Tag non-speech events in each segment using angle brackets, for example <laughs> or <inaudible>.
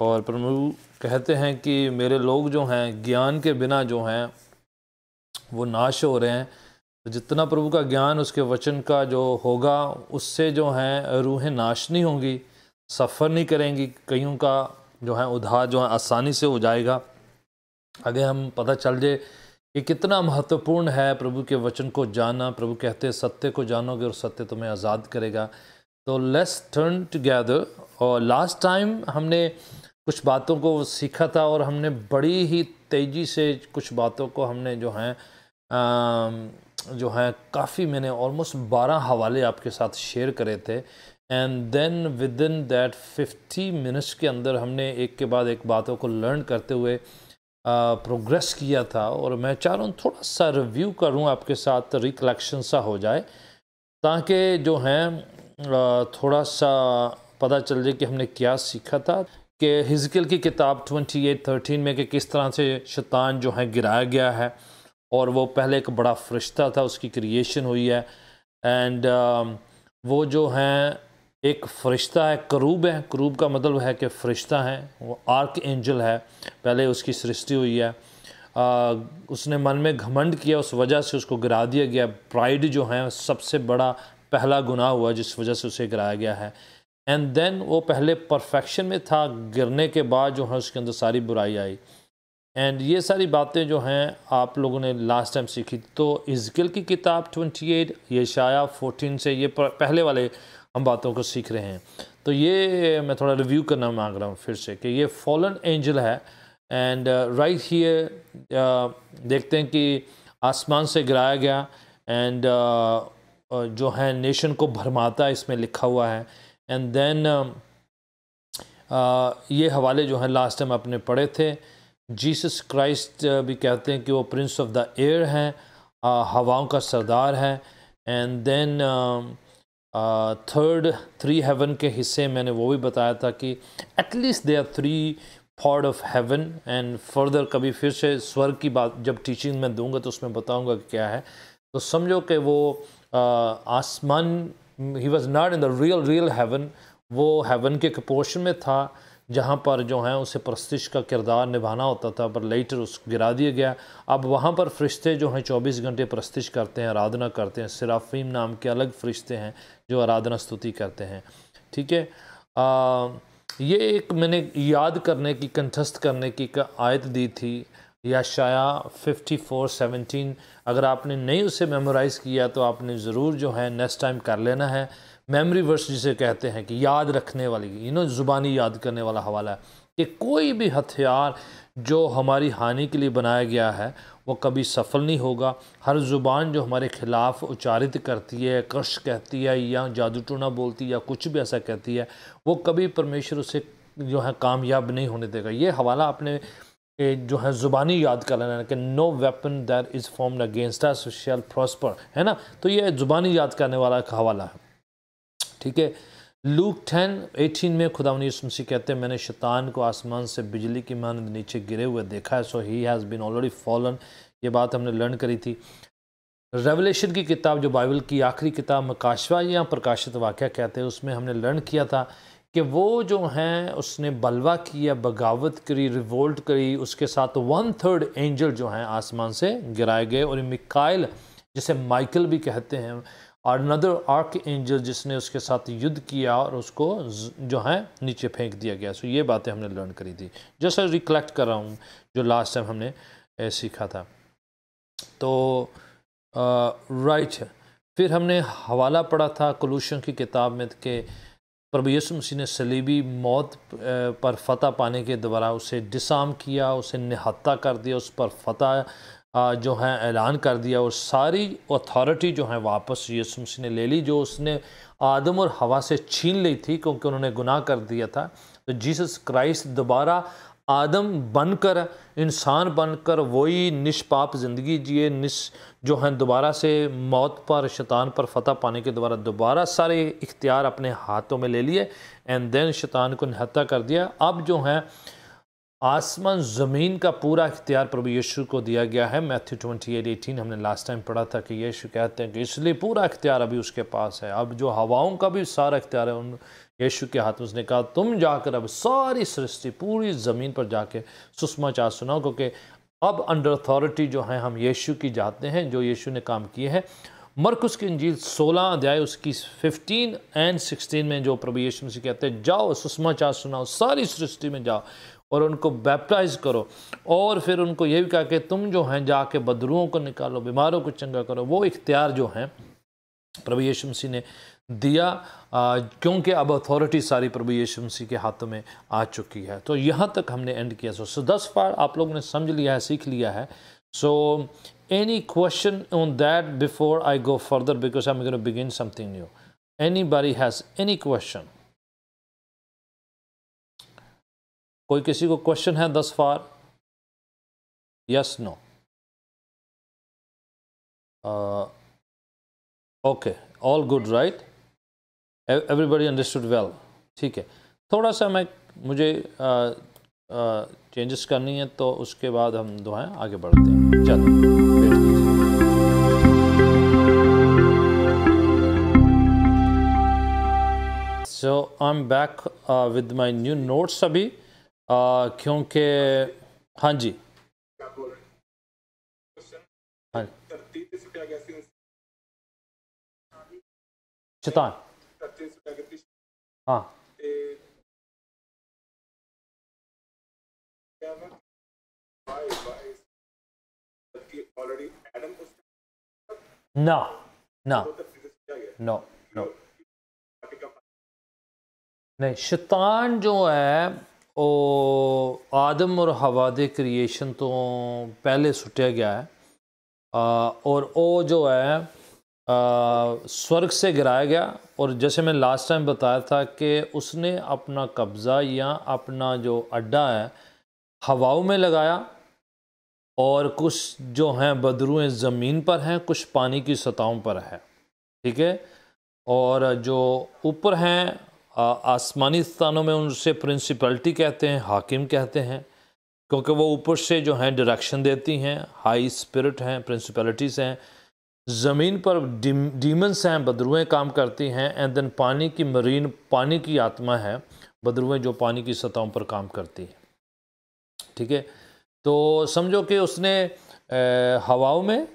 और प्रभु कहते हैं कि मेरे लोग जो हैं ज्ञान के बिना जो हैं वो नाश हो रहे हैं तो जितना प्रभु का ज्ञान उसके वचन का जो होगा उससे जो हैं रूहें नाश नहीं होंगी सफ़र नहीं करेंगी कईयों का जो है उधार जो है आसानी से हो जाएगा आगे हम पता चल जाए कि कितना महत्वपूर्ण है प्रभु के वचन को जानना प्रभु कहते सत्य को जानोगे और सत्य तुम्हें आज़ाद करेगा तो लेस टर्न टुगेदर और लास्ट टाइम हमने कुछ बातों को सीखा था और हमने बड़ी ही तेज़ी से कुछ बातों को हमने जो हैं जो हैं काफ़ी मैंने ऑलमोस्ट बारह हवाले आपके साथ शेयर करे थे and then within that fifty minutes के अंदर हमने एक के बाद एक बातों को लर्न करते हुए प्रोग्रेस किया था और मैं चाह रहा हूँ थोड़ा सा रिव्यू करूँ आपके साथ रिकलेक्शन सा हो जाए ताकि जो हैं थोड़ा सा पता चल जाए कि हमने क्या सीखा था कि हिजकल की किताब 28:13 में कि किस तरह से शैतान जो है गिराया गया है और वो पहले एक बड़ा फरिश्ता था उसकी क्रिएशन हुई है एंड uh, um, वो जो हैं एक फ़रिश्ता है करूब है करूब का मतलब है कि फ़रिश्ता है वो आर्क एंजल है पहले उसकी सृष्टि हुई है आ, उसने मन में घमंड किया उस वजह से उसको गिरा दिया गया प्राइड जो है सबसे बड़ा पहला गुनाह हुआ जिस वजह से उसे गिराया गया है एंड देन वो पहले परफेक्शन में था गिरने के बाद जो है उसके अंदर सारी बुराई आई एंड ये सारी बातें जो हैं आप लोगों ने लास्ट टाइम सीखी तो इजगिल की किताब 28 ये शाया 14 से ये पहले वाले हम बातों को सीख रहे हैं तो ये मैं थोड़ा रिव्यू करना मांग रहा हूँ फिर से कि ये फॉलन एंजल है एंड राइट ही देखते हैं कि आसमान से गिराया गया एंड uh, uh, जो है नेशन को भरमाता इसमें लिखा हुआ है एंड देन um, uh, ये हवाले जो हैं लास्ट टाइम अपने पढ़े थे जीसस क्राइस्ट uh, भी कहते हैं कि वो प्रिंस ऑफ द एयर हैं uh, हवाओं का सरदार है and then third three heaven के हिस्से मैंने वो भी बताया था कि at least they are three fold of heaven and further कभी फिर से स्वर्ग की बात जब टीचिंग में दूंगा तो उसमें बताऊंगा कि क्या है तो समझो कि वो आसमान ही was not in the real real heaven वो हेवन के कपोर्शन में था जहाँ पर जो है उसे प्रस्तिश का किरदार निभाना होता था पर लेटर उस गिरा दिया गया अब वहाँ पर फरिश्ते जो हैं चौबीस घंटे प्रस्तिश करते हैं आराधना करते हैं सिराफीम नाम के अलग फरिश्ते हैं जो आराधना स्तुति करते हैं ठीक है ये एक मैंने याद करने की कंठस्थ करने की का आयत दी थी या शाया फिफ्टी फोर सेवनटीन अगर आपने नहीं उसे मेमोराइज़ किया तो आपने ज़रूर जो है नेक्स्ट टाइम कर लेना है मेमोरी वर्स जिसे कहते हैं कि याद रखने वाली यू नो ज़ुबानी याद करने वाला हवाला है कि कोई भी हथियार जो हमारी हानि के लिए बनाया गया है वो कभी सफल नहीं होगा हर ज़ुबान जो हमारे ख़िलाफ़ उच्चारित करती है कश कहती है या जादू टूना बोलती है या कुछ भी ऐसा कहती है वो कभी परमेश्वर उसे जो है कामयाब नहीं होने देगा ये हवाला आपने जो है ज़ुबानी याद कर लेना कि no weapon there is form against shall prosper है ना तो ये ज़ुबानी याद करने वाला एक हवाला है ठीक है लूक टेन एटीन में खुदा मसीह कहते हैं मैंने शैतान को आसमान से बिजली की मानद नीचे गिरे हुए देखा है so he has been already fallen ये बात हमने लर्न करी थी रेवलेशन की किताब जो बाइबल की आखिरी किताब मकाशवा या प्रकाशित वाक्य कहते हैं उसमें हमने लर्न किया था कि वो जो हैं उसने बलवा किया बगावत करी रिवोल्ट करी उसके साथ वन थर्ड एंजल जो हैं आसमान से गिराए गए और मिकाइल जिसे माइकल भी कहते हैं और नदर आर्क एंजल जिसने उसके साथ युद्ध किया और उसको जो है नीचे फेंक दिया गया सो ये बातें हमने लर्न करी थी जैसे रिकलेक्ट कर रहा हूँ जो लास्ट टाइम हमने सीखा था तो राइट फिर हमने हवाला पढ़ा था कलूशन की किताब में कि प्रभु यीशु मसीह ने सलीबी मौत पर फतह पाने के द्वारा उसे डिसाम किया उसे निहत्ता कर दिया उस पर फतह जो है ऐलान कर दिया और सारी अथॉरिटी जो है वापस यीशु मसीह ने ले ली जो उसने आदम और हवा से छीन ली थी क्योंकि उन्होंने गुनाह कर दिया था तो जीसस क्राइस्ट दोबारा आदम बनकर इंसान बनकर वही निष्पाप ज़िंदगी जिए निस जो हैं दोबारा से मौत पर शैतान पर फतह पाने के द्वारा दोबारा सारे इख्तियार अपने हाथों में ले लिए एंड देन शैतान को निहत्ता कर दिया अब जो हैं आसमान ज़मीन का पूरा इख्तियार प्रभु यीशु को दिया गया है मैथ्यू ट्वेंटी एट एटीन हमने लास्ट टाइम पढ़ा था कि यीशु कहते हैं कि इसलिए पूरा इख्तियार अभी उसके पास है अब जो हवाओं का भी सारा इख्तियार है उन यीशु के हाथ में उसने कहा तुम जाकर अब सारी सृष्टि पूरी ज़मीन पर जाके सुषमाचार सुनाओ क्योंकि अब अंडर अथॉरिटी जो है हम यीशु की जाते हैं जो यीशु ने काम किए हैं मरकुस की अंजील सोलह अध्याय उसकी फिफ्टीन एंड सिक्सटीन में जो प्रभु यीशु मसीह कहते हैं जाओ सुषमाचार सुनाओ सारी सृष्टि में जाओ और उनको बैप्टाइज करो और फिर उनको ये भी कहा कि तुम जो हैं जाके बदरुओं को निकालो बीमारों को चंगा करो वो इख्तियार जो हैं प्रभु यीशु मसीह ने दिया क्योंकि अब अथॉरिटी सारी प्रभु यीशु मसीह के हाथों में आ चुकी है तो यहाँ तक हमने एंड किया सो सो दस बार आप लोगों ने समझ लिया है सीख लिया है so any question on that before I go further because I am begin something new anybody has any question कोई किसी को क्वेश्चन है thus far yes no okay all good right everybody understood well ठीक है थोड़ा सा मैं मुझे चेंजेस करनी है तो उसके बाद हम दुआएं आगे बढ़ते हैं चलो so I am back with my new notes अभी uh, क्योंकि हाँ जी हाँ चितान ਹਾਂ हाँ। ना क्या no no no no नहीं शैतान जो है वो आदम और हवा दे क्रिएशन तो पहले सुटिया गया है आ, और वो जो है स्वर्ग से गिराया गया और जैसे मैं लास्ट टाइम बताया था कि उसने अपना कब्ज़ा या अपना जो अड्डा है हवाओं में लगाया और कुछ जो हैं बदरुएँ ज़मीन पर हैं कुछ पानी की सतहों पर है ठीक है और जो ऊपर हैं आसमानी स्थानों में उनसे प्रिंसिपलिटी कहते हैं हाकिम कहते हैं क्योंकि वो ऊपर से जो हैं डायरेक्शन देती हैं हाई स्पिरिट हैं प्रिंसिपलिटीज़ हैं ज़मीन पर डीमंस हैं बदरुएँ काम करती हैं एंड देन पानी की मरीन पानी की आत्मा है बदरुएँ जो पानी की सतहों पर काम करती हैं ठीक है तो समझो कि उसने हवाओं में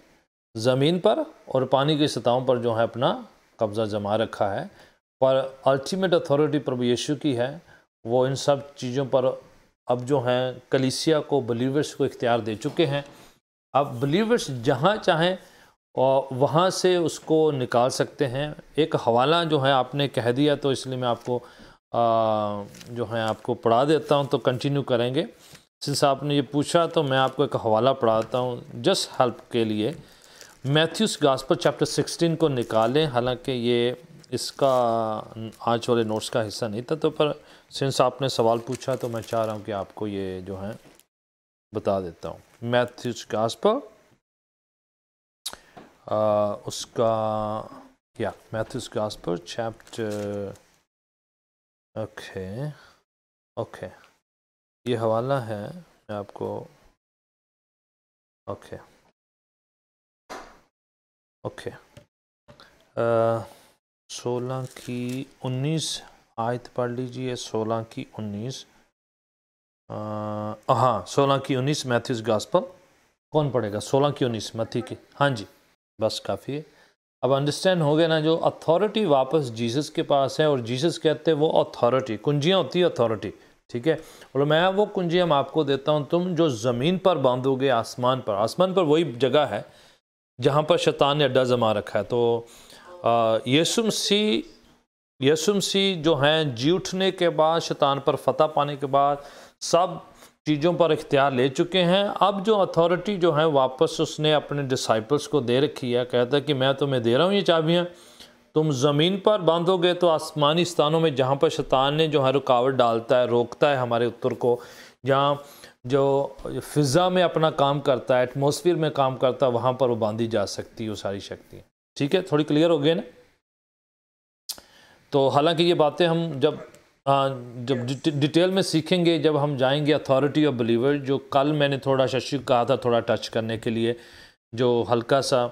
ज़मीन पर और पानी की सतहों पर जो है अपना कब्ज़ा जमा रखा है पर अल्टीमेट अथॉरिटी प्रभु यीशु की है वो इन सब चीज़ों पर अब जो हैं कलिसिया को बिलीवर्स को इख्तियार दे चुके हैं अब बिलीवर्स जहाँ चाहें और वहाँ से उसको निकाल सकते हैं एक हवाला जो है आपने कह दिया तो इसलिए मैं आपको आ, जो है आपको पढ़ा देता हूँ तो कंटिन्यू करेंगे सिंस आपने ये पूछा तो मैं आपको एक हवाला पढ़ाता हूँ जस्ट हेल्प के लिए मैथ्यूस गास्पर चैप्टर 16 को निकालें हालांकि ये इसका आज वाले नोट्स का हिस्सा नहीं था तो पर सिंस आपने सवाल पूछा तो मैं चाह रहा हूँ कि आपको ये जो है बता देता हूँ Matthew's gospel uh, uska yeah Matthew's Gospel chapter okay okay ये हवाला है मैं आपको ओके ओके सोलह की उन्नीस आयत पढ़ लीजिए सोलह की उन्नीस हाँ सोलह की उन्नीस मैथ्यूज गास्पल कौन पढ़ेगा सोलह की उन्नीस मथी की हाँ जी बस काफ़ी है अब अंडरस्टैंड हो गया ना जो अथॉरिटी वापस जीसस के पास है और जीसस कहते हैं वो अथॉरिटी कुंजियाँ होती है अथॉरिटी ठीक है और मैं वो कुंजियाँ आपको देता हूँ तुम जो ज़मीन पर बांधोगे आसमान पर आसमान पर वही जगह है जहाँ पर शैतान ने अड्डा जमा रखा है तो यसुम सी यसुम सी जो हैं जी उठने के बाद शैतान पर फतह पाने के बाद सब चीज़ों पर इख्तियार ले चुके हैं अब जो अथॉरिटी जो है वापस उसने अपने डिसाइपल्स को दे रखी है कहता है कि मैं तुम्हें दे रहा हूँ ये चाबियाँ तुम ज़मीन पर बांधोगे तो आसमानी स्थानों में जहाँ पर शैतान ने जो है रुकावट डालता है रोकता है हमारे उत्तर को जहाँ जो फिज़ा में अपना काम करता है एटमोसफियर में काम करता है वहाँ पर वो बांधी जा सकती है वो सारी शक्तियाँ ठीक है थोड़ी क्लियर हो गई ना तो हालांकि ये बातें हम जब हाँ, जब डिटेल में सीखेंगे जब हम जाएंगे अथॉरिटी ऑफ बिलीवर जो कल मैंने थोड़ा शशि कहा था थोड़ा टच करने के लिए जो हल्का सा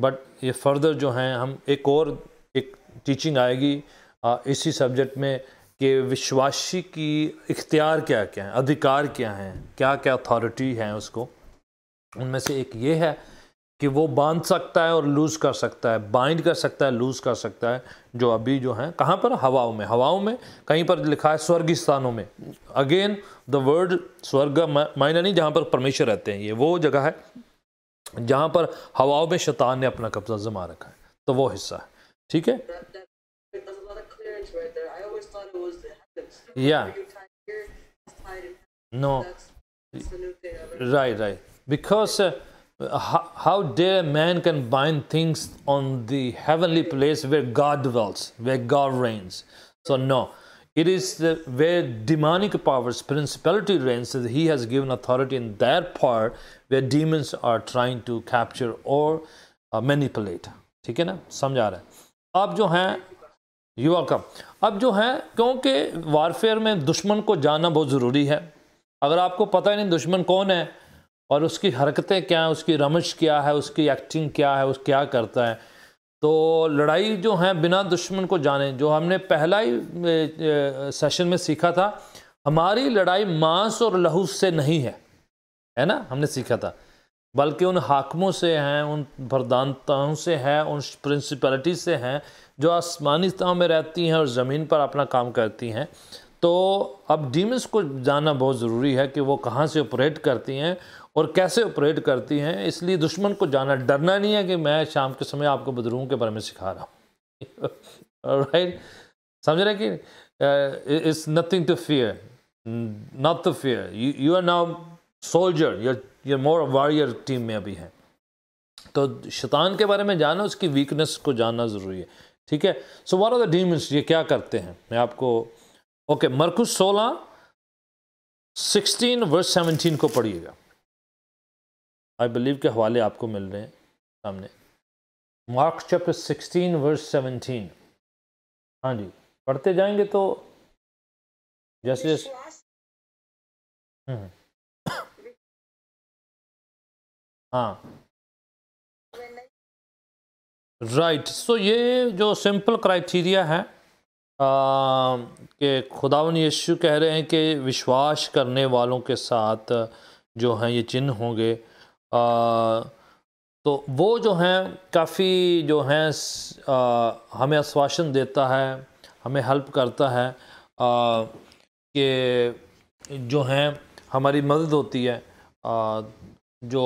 बट ये फर्दर जो हैं हम एक और एक टीचिंग आएगी आ, इसी सब्जेक्ट में कि विश्वासी की इख्तियार क्या क्या हैं अधिकार क्या हैं क्या क्या अथॉरिटी हैं उसको उनमें से एक ये है कि वो बांध सकता है और लूज़ कर सकता है बाइंड कर सकता है लूज़ कर सकता है जो अभी जो है कहाँ पर हवाओं में हवाओं में कहीं पर लिखा है स्वर्ग स्थानों में अगेन द वर्ड स्वर्ग मायना नहीं जहाँ पर परमेश्वर रहते हैं ये वो जगह है जहाँ पर हवाओं में शैतान ने अपना कब्जा जमा रखा है तो वो हिस्सा है ठीक है या no right right because how, how dare man can bind things on the heavenly place where God dwells, where God reigns? So, no. It is the, where demonic powers, principality reigns, that he has given authority in that part where demons are trying to capture or uh, manipulate. ठीक है ना समझा रहे हैं अब जो हैं you welcome अब जो हैं क्योंकि वारफेयर में दुश्मन को जानना बहुत ज़रूरी है अगर आपको पता ही नहीं दुश्मन कौन है और उसकी हरकतें क्या हैं उसकी रमश क्या है उसकी एक्टिंग क्या है उस क्या करता है तो लड़ाई जो है बिना दुश्मन को जाने जो हमने पहला ही सेशन में सीखा था हमारी लड़ाई मांस और लहू से नहीं है है ना हमने सीखा था बल्कि उन हाकमों से हैं उन फरदानताओं से हैं उन प्रिंसिपलिटी से हैं जो आसमानी तह में रहती हैं और ज़मीन पर अपना काम करती हैं तो अब डीम्स को जानना बहुत ज़रूरी है कि वो कहाँ से ऑपरेट करती हैं और कैसे ऑपरेट करती हैं इसलिए दुश्मन को जाना डरना नहीं है कि मैं शाम के समय आपको बदरूम के बारे में सिखा रहा हूँ राइट <laughs> समझ रहे कि it's nothing to fear not to fear you are now soldier ये मोर वॉरियर टीम में अभी हैं तो शैतान के बारे में जाना उसकी वीकनेस को जानना ज़रूरी है ठीक है so war of the deems ये क्या करते हैं मैं आपको ओके मरकुस सोलह सिक्सटीन वर्स सेवनटीन को पढ़िएगा आई बिलीव के हवाले आपको मिल रहे हैं सामने Mark's chapter sixteen verse seventeen हाँ जी पढ़ते जाएंगे तो जैसे जैसे हम्म। हाँ राइट right. सो so, ये जो सिंपल क्राइटेरिया है कि खुदावन यीशु कह रहे हैं कि विश्वास करने वालों के साथ जो हैं ये चिन्ह होंगे तो वो जो हैं काफ़ी जो हैं हमें आश्वासन देता है हमें हेल्प करता है कि जो हैं हमारी मदद होती है आ, जो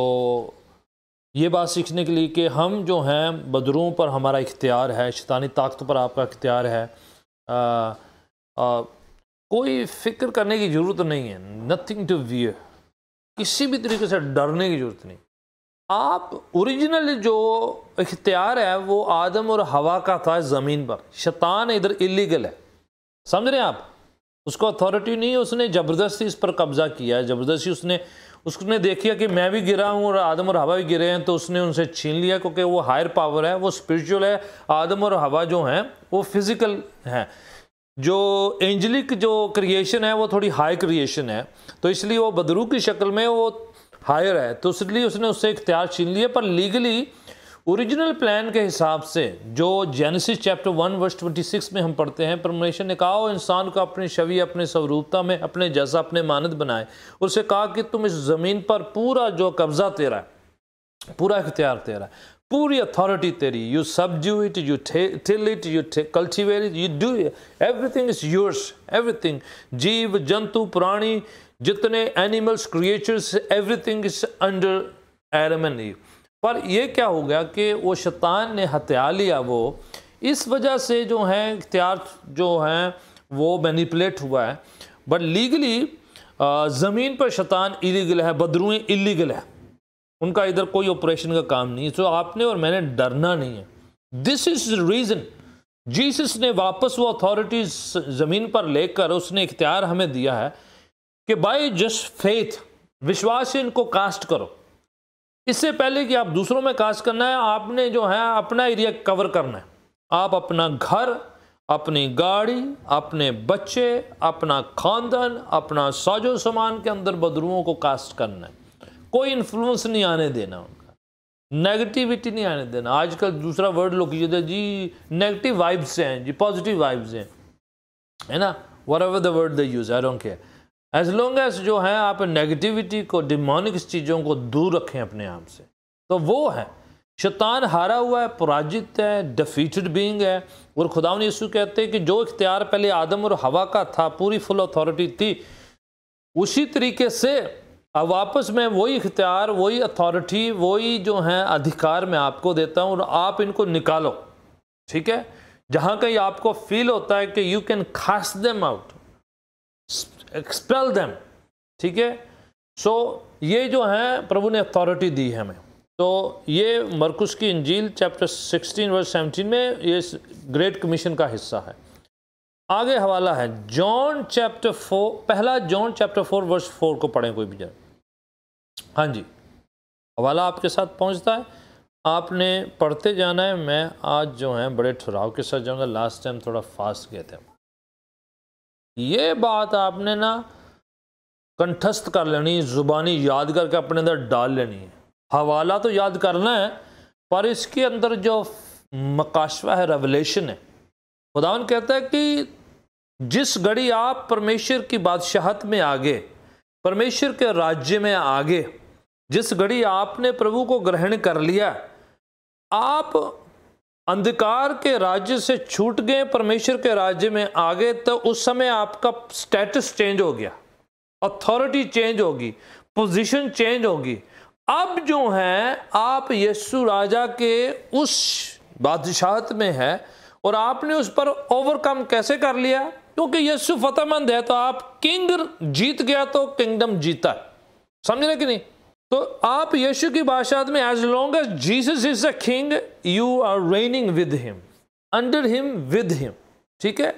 ये बात सीखने के लिए कि हम जो हैं बदरों पर हमारा इख्तियार है शैतानी ताकत पर आपका इख्तियार है आ, आ, कोई फ़िक्र करने की ज़रूरत नहीं है नथिंग टू वियर किसी भी तरीके से डरने की ज़रूरत नहीं आप ओरिजिनल जो इख्तियार है वो आदम और हवा का था ज़मीन पर शैतान इधर इलीगल है समझ रहे हैं आप उसको अथॉरिटी नहीं उसने ज़बरदस्ती इस पर कब्ज़ा किया है ज़बरदस्ती उसने उसने देखिया कि मैं भी गिरा हूँ और आदम और हवा भी गिरे हैं तो उसने उनसे छीन लिया क्योंकि वो हायर पावर है वो स्पिरिचुअल है आदम और हवा जो हैं वो फिज़िकल हैं जो एंजलिक जो क्रिएशन है वो थोड़ी हाई क्रिएशन है तो इसलिए वो बदरू की शक्ल में वो हायर है तो इसलिए उसने उससे इख्तियार छीन लिया पर लीगली ओरिजिनल प्लान के हिसाब से जो Genesis chapter one verse twenty six में हम पढ़ते हैं परमेश्वर ने कहा इंसान को अपनी छवि अपने स्वरूपता में अपने जैसा अपने मानद बनाए उसे कहा कि तुम इस ज़मीन पर पूरा जो कब्ज़ा तेरा है पूरा इख्तियार तेरा है पूरी अथॉरिटी तेरी you subdue it you till it you cultivate it you do everything is yours everything जीव जंतु प्राणी जितने animals creatures everything is under arm and पर ये क्या हो गया कि वो शैतान ने हत्या लिया वो इस वजह से जो हैं इख्तियार जो हैं वो मैनिपुलेट हुआ है बट लीगली ज़मीन पर शैतान इलीगल है बदरुएँ इलीगल है उनका इधर कोई ऑपरेशन का काम नहीं है तो आपने और मैंने डरना नहीं है दिस इज रीज़न जीसस ने वापस वो अथॉरिटी ज़मीन पर लेकर उसने इख्तियार हमें दिया है कि बाई जस्ट फेथ विश्वास इनको कास्ट करो इससे पहले कि आप दूसरों में कास्ट करना है आपने जो है अपना एरिया कवर करना है आप अपना घर अपनी गाड़ी अपने बच्चे अपना खानदान अपना साजो सामान के अंदर बदरुओं को कास्ट करना है कोई इन्फ्लुएंस नहीं आने देना उनका नेगेटिविटी नहीं आने देना आजकल दूसरा वर्ड लोग कीजिए तो जी नेगेटिव वाइब्स हैं जी पॉजिटिव वाइब्स हैं है ना whatever the word the use I don't care as long as जो है आप नेगेटिविटी को डिमोनिक चीज़ों को दूर रखें अपने आप से तो वो है शैतान हारा हुआ है पराजित है डिफीटेड बींग है और खुदा यीशु कहते हैं कि जो इख्तियार पहले आदम और हवा का था पूरी फुल अथॉरिटी थी उसी तरीके से अब वापस मैं वही इख्तियार वही अथॉरिटी वही जो है अधिकार मैं आपको देता हूँ और आप इनको निकालो ठीक है जहाँ कहीं आपको फील होता है कि you can cast them out expel them ठीक है सो ये जो है प्रभु ने अथॉरिटी दी है हमें तो ये मरकुस की इंजील चैप्टर 16 वर्स 17 में ये ग्रेट कमीशन का हिस्सा है आगे हवाला है जॉन चैप्टर फोर पहला John chapter four verse four को पढ़ें कोई भी जाए हाँ जी हवाला आपके साथ पहुंचता है आपने पढ़ते जाना है मैं आज जो है बड़े ठुराव के साथ जाऊँगा लास्ट टाइम थोड़ा फास्ट गए थे ये बात आपने ना कंठस्थ कर लेनी ज़ुबानी याद करके अपने अंदर डाल लेनी है हवाला तो याद करना है पर इसके अंदर जो मकाशवा है रेवलेशन है खुदावन कहता है कि जिस घड़ी आप परमेश्वर की बादशाहत में आगे परमेश्वर के राज्य में आगे जिस घड़ी आपने प्रभु को ग्रहण कर लिया आप अंधकार के राज्य से छूट गए परमेश्वर के राज्य में आ गए तो उस समय आपका स्टेटस चेंज हो गया अथॉरिटी चेंज होगी पोजीशन चेंज होगी अब जो है आप यीशु राजा के उस बादशाहत में है और आपने उस पर ओवरकम कैसे कर लिया क्योंकि यीशु फतेहमंद है तो आप किंग जीत गया तो किंगडम जीता समझ रहे कि नहीं तो आप यीशु की बादशाह में as long as Jesus is a king you are reigning with him under him with him ठीक है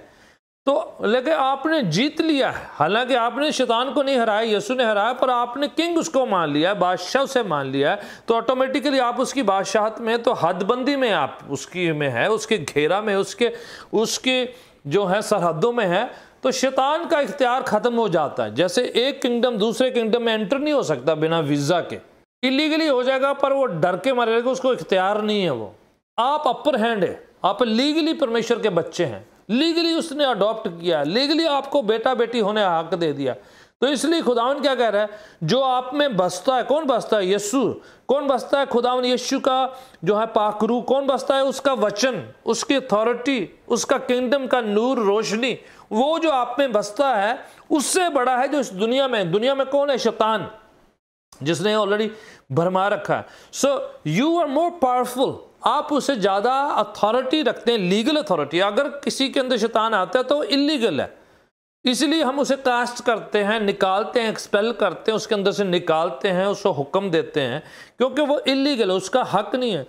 तो लगे आपने जीत लिया है हालांकि आपने शैतान को नहीं हराया यीशु ने हराया पर आपने किंग उसको मान लिया है बादशाह उसे मान लिया है तो ऑटोमेटिकली आप उसकी बादशाहत में तो हदबंदी में आप उसकी में है उसके घेरा में उसके उसके जो है सरहदों में है तो शैतान का इख्तियार ख़त्म हो जाता है जैसे एक किंगडम दूसरे किंगडम में एंटर नहीं हो सकता बिना वीज़ा के इलीगली हो जाएगा पर वो डर के मारे रहेगा उसको इख्तियार नहीं है वो आप अपर हैंड है आप लीगली परमेश्वर के बच्चे हैं लीगली उसने अडॉप्ट किया लीगली आपको बेटा बेटी होने हक दे दिया तो इसलिए खुदावन क्या कह रहा है जो आप में बसता है कौन बसता है यस्सु कौन बसता है खुदावन यस्सु का जो है पाखरू कौन बसता है उसका वचन उसकी अथॉरिटी उसका किंगडम का नूर रोशनी वो जो आप में बसता है उससे बड़ा है जो इस दुनिया में दुनिया में कौन है शैतान जिसने ऑलरेडी भरमा रखा है so you are more powerful आप उसे ज़्यादा अथॉरिटी रखते हैं लीगल अथॉरिटी अगर किसी के अंदर शैतान आता है तो इलीगल है इसलिए हम उसे कास्ट करते हैं निकालते हैं एक्सपेल करते हैं उसके अंदर से निकालते हैं उसको हुक्म देते हैं क्योंकि वो इलीगल है उसका हक नहीं है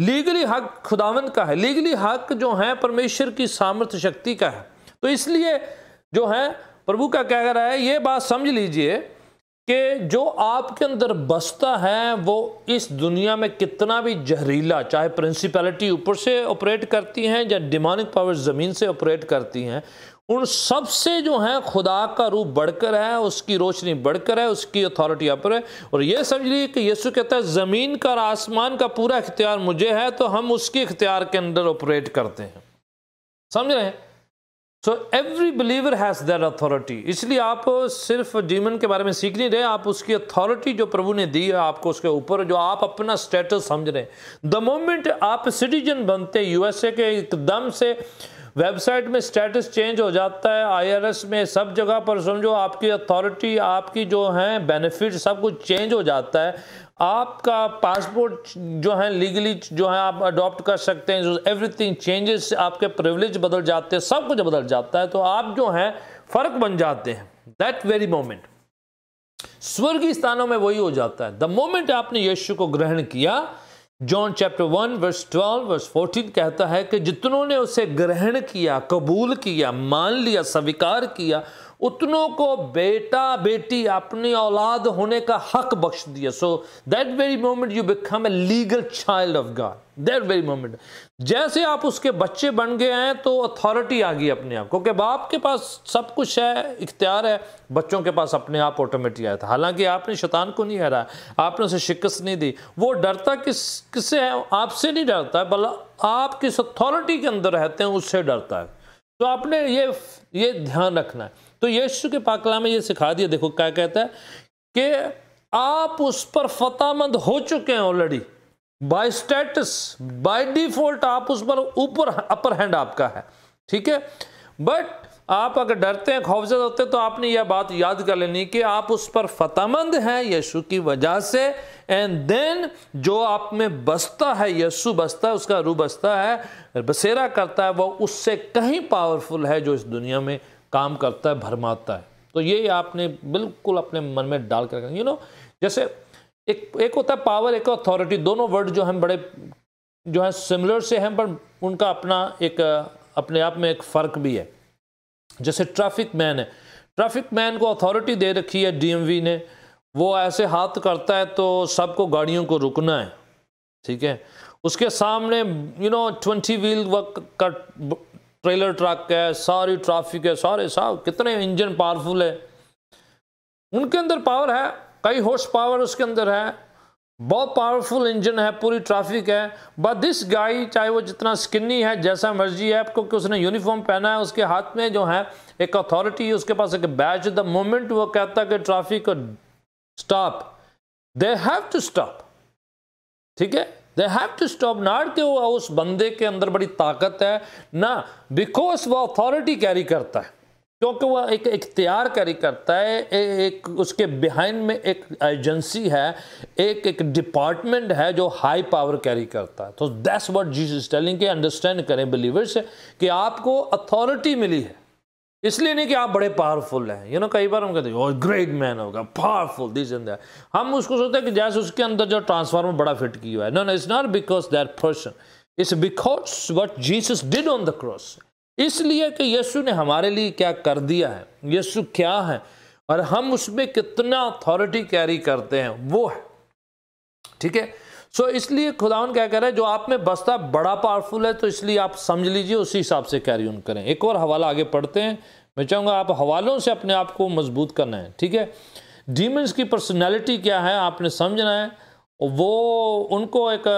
लीगली हक खुदावंद का है लीगली हक जो है परमेश्वर की सामर्थ्य शक्ति का है तो इसलिए जो है प्रभु का कह रहा है ये बात समझ लीजिए कि जो आपके अंदर बसता है वो इस दुनिया में कितना भी जहरीला चाहे प्रिंसिपैलिटी ऊपर से ऑपरेट करती हैं या डिमानिक पावर ज़मीन से ऑपरेट करती हैं उन सब से जो है खुदा का रूप बढ़कर है उसकी रोशनी बढ़कर है उसकी अथॉरिटी अपर है और ये लीजिए कि यीशु कहता है ज़मीन का और आसमान का पूरा इख्तियार मुझे है तो हम उसके इख्तियार के अंदर ऑपरेट करते हैं समझ रहे हैं so every believer has that authority इसलिए आप सिर्फ डीमन के बारे में सीख नहीं रहे आप उसकी अथॉरिटी जो प्रभु ने दी है आपको उसके ऊपर जो आप अपना स्टेटस समझ रहे हैं द मोमेंट आप सिटीजन बनते यूएसए के एकदम से वेबसाइट में स्टेटस चेंज हो जाता है आईआरएस में सब जगह पर समझो आपकी अथॉरिटी आपकी जो है बेनिफिट सब कुछ चेंज हो जाता है आपका पासपोर्ट जो है लीगली जो है आप अडॉप्ट कर सकते हैं जो एवरीथिंग चेंजेस आपके प्रिविलेज बदल जाते हैं सब कुछ बदल जाता है तो आप जो है फर्क बन जाते हैं दैट वेरी मोमेंट स्वर्गीय स्थानों में वही हो जाता है द मोमेंट आपने यीशु को ग्रहण किया John chapter one verse twelve verse fourteen कहता है कि जितनों ने उसे ग्रहण किया कबूल किया मान लिया स्वीकार किया उतनों को बेटा बेटी अपनी औलाद होने का हक बख्श दिया so that very moment you become a legal child of God that very moment जैसे आप उसके बच्चे बन गए हैं तो अथॉरिटी आ गई अपने आप क्योंकि बाप के पास सब कुछ है इख्तियार है बच्चों के पास अपने आप ऑटोमेटिक आया था हालांकि आपने शैतान को नहीं हराया आपने उसे शिकस्त नहीं दी वो डरता किस किससे है आपसे नहीं डरता है बल्कि आप किस अथॉरिटी के अंदर रहते हैं उससे डरता है तो आपने ये ये ध्यान रखना है तो यीशु के पाकला में ये सिखा दिया देखो क्या कहता है कि आप उस पर फतामंद हो चुके हैं already by status by default आप उस पर ऊपर अपर हैंड आपका है ठीक है बट आप अगर डरते हैं खौफजद होते हैं तो आपने यह बात याद कर लेनी कि आप उस पर फतामंद हैं यीशु की वजह से एंड देन जो आप में बसता है यीशु बसता है उसका रू बसता है बसेरा करता है वह उससे कहीं पावरफुल है जो इस दुनिया में काम करता है भरमाता है तो ये आपने बिल्कुल अपने मन में डाल कर यू नो जैसे एक एक होता है पावर एक अथॉरिटी दोनों वर्ड जो हैं बड़े जो है सिमिलर से हैं पर उनका अपना एक अपने आप में एक फ़र्क भी है जैसे ट्रैफिक मैन है ट्रैफिक मैन को अथॉरिटी दे रखी है डीएमवी ने वो ऐसे हाथ करता है तो सबको गाड़ियों को रुकना है ठीक है उसके सामने यू नो ट्वेंटी व्हील का ट्रेलर ट्रक है सारी ट्रैफिक है सारे साहब कितने इंजन पावरफुल है उनके अंदर पावर है कई होर्स पावर उसके अंदर है बहुत पावरफुल इंजन है पूरी ट्रैफिक है बट दिस गाय चाहे वो जितना स्किनी है जैसा मर्जी है क्योंकि उसने यूनिफॉर्म पहना है उसके हाथ में जो है एक अथॉरिटी उसके पास एक बैच द मोमेंट वो कहता है कि traffic stop they have to stop ठीक है they have to stop not के वो उस बंदे के अंदर बड़ी ताकत है ना बिकॉज वह अथॉरिटी कैरी करता है क्योंकि वह एक इख्तियार कैरी करता है ए, एक उसके बिहाइंड में एक एजेंसी है एक एक डिपार्टमेंट है जो हाई पावर कैरी करता है तो दैट्स व्हाट जीसस टेलिंग के अंडरस्टैंड करें बिलीवर्स कि आपको अथॉरिटी मिली है इसलिए नहीं कि आप बड़े पावरफुल हैं यू नो कई बार हम कहते हैं ग्रेट oh, मैन होगा पावरफुल दिस एंड दैट हम उसको सोचते हैं कि जैसे उसके अंदर जो ट्रांसफार्मर बड़ा फिट किया हुआ है no no it's not because that person it's because what Jesus did on the cross इसलिए कि यीशु ने हमारे लिए क्या कर दिया है यीशु क्या है और हम उसमें कितना अथॉरिटी कैरी करते हैं वो है ठीक है सो इसलिए खुदावन क्या कह रहे हैं जो आप में बसता बड़ा पावरफुल है तो इसलिए आप समझ लीजिए उसी हिसाब से कैरी ऑन करें एक और हवाला आगे पढ़ते हैं मैं चाहूँगा आप हवालों से अपने आप को मजबूत करना है ठीक है डीमंस की पर्सनैलिटी क्या है आपने समझना है वो उनको एक